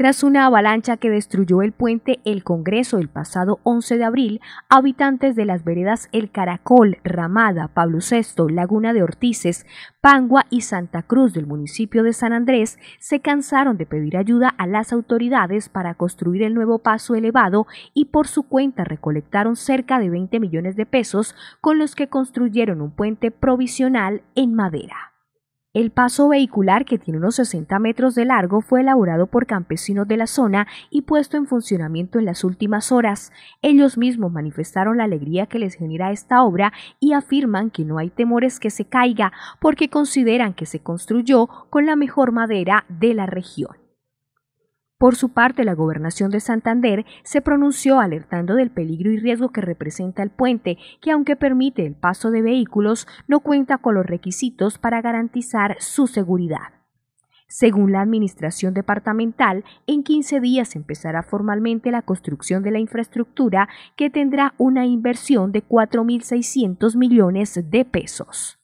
Tras una avalancha que destruyó el puente El Congreso el pasado 11 de abril, habitantes de las veredas El Caracol, Ramada, Pablo VI, Laguna de Ortices, Pangua y Santa Cruz del municipio de San Andrés se cansaron de pedir ayuda a las autoridades para construir el nuevo paso elevado y por su cuenta recolectaron cerca de 20 millones de pesos con los que construyeron un puente provisional en madera. El paso vehicular, que tiene unos 60 metros de largo, fue elaborado por campesinos de la zona y puesto en funcionamiento en las últimas horas. Ellos mismos manifestaron la alegría que les genera esta obra y afirman que no hay temores que se caiga, porque consideran que se construyó con la mejor madera de la región. Por su parte, la gobernación de Santander se pronunció alertando del peligro y riesgo que representa el puente, que aunque permite el paso de vehículos, no cuenta con los requisitos para garantizar su seguridad. Según la Administración Departamental, en 15 días empezará formalmente la construcción de la infraestructura que tendrá una inversión de 4.600 millones de pesos.